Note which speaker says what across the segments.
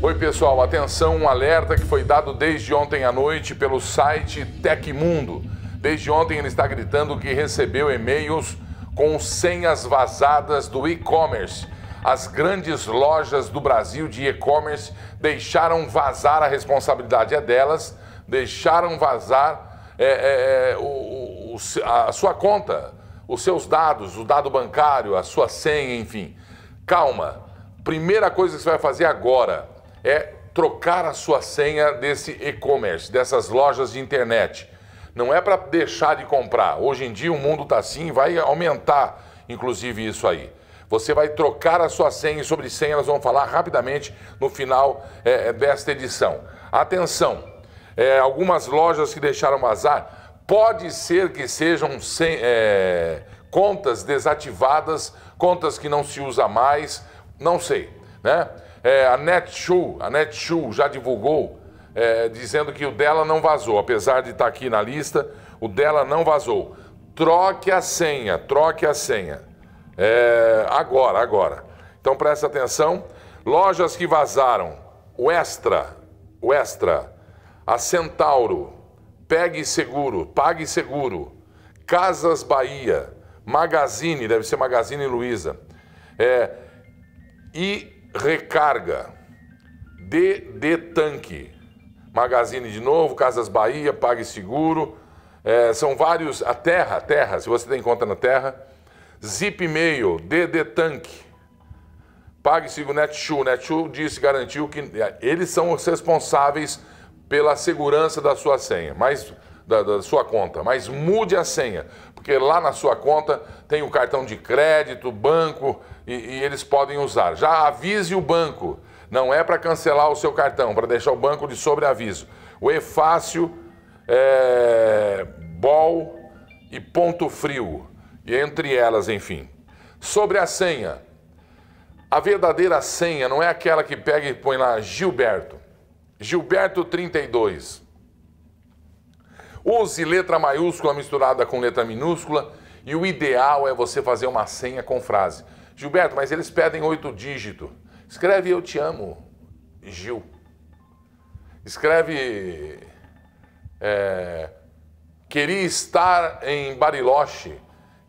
Speaker 1: Oi, pessoal, atenção, um alerta que foi dado desde ontem à noite pelo site Tecmundo. Desde ontem ele está gritando que recebeu e-mails com senhas vazadas do e-commerce. As grandes lojas do Brasil de e-commerce deixaram vazar, a responsabilidade é delas, deixaram vazar é, é, é o, o, a sua conta, os seus dados, o dado bancário, a sua senha, enfim. Calma. Primeira coisa que você vai fazer agora, é trocar a sua senha desse e-commerce, dessas lojas de internet. Não é para deixar de comprar. Hoje em dia o mundo está assim, vai aumentar, inclusive, isso aí. Você vai trocar a sua senha e sobre senha nós vamos falar rapidamente no final é, é, desta edição. Atenção, é, algumas lojas que deixaram vazar, pode ser que sejam sem, é, contas desativadas, contas que não se usa mais, não sei, né? É, a Netshoe, a Netshoe já divulgou é, dizendo que o dela não vazou, apesar de estar tá aqui na lista, o dela não vazou. Troque a senha, troque a senha. É, agora, agora. Então presta atenção. Lojas que vazaram: o Extra, o Extra, a Centauro, Pegue Seguro, Pague Seguro, Casas Bahia, Magazine, deve ser Magazine Luiza. É, e Recarga, DD Tanque, Magazine de novo, Casas Bahia, PagSeguro, é, são vários, a Terra, Terra, se você tem conta na Terra, Zip Mail, DD Tanque, PagSeguro, Netshoe, Netshoe disse, garantiu que é, eles são os responsáveis pela segurança da sua senha, mas da, da sua conta, mas mude a senha, porque lá na sua conta tem o cartão de crédito, banco e, e eles podem usar. Já avise o banco, não é para cancelar o seu cartão, para deixar o banco de sobreaviso. O Efácio, é, Bol e Ponto Frio, e entre elas, enfim. Sobre a senha. A verdadeira senha não é aquela que pega e põe lá Gilberto. Gilberto 32. Use letra maiúscula misturada com letra minúscula e o ideal é você fazer uma senha com frase. Gilberto, mas eles pedem oito dígitos. Escreve eu te amo, Gil. Escreve é, queria estar em Bariloche.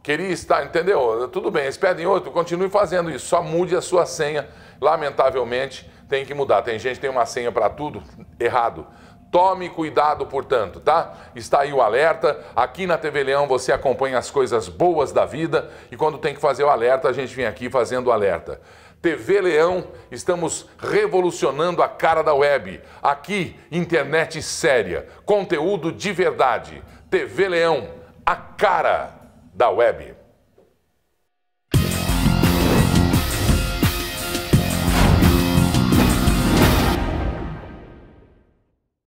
Speaker 1: Queria estar, entendeu? Tudo bem, eles pedem oito continue fazendo isso, só mude a sua senha. Lamentavelmente, tem que mudar. Tem gente que tem uma senha para tudo, errado. Tome cuidado, portanto, tá? Está aí o alerta. Aqui na TV Leão você acompanha as coisas boas da vida e quando tem que fazer o alerta, a gente vem aqui fazendo o alerta. TV Leão, estamos revolucionando a cara da web. Aqui, internet séria, conteúdo de verdade. TV Leão, a cara da web.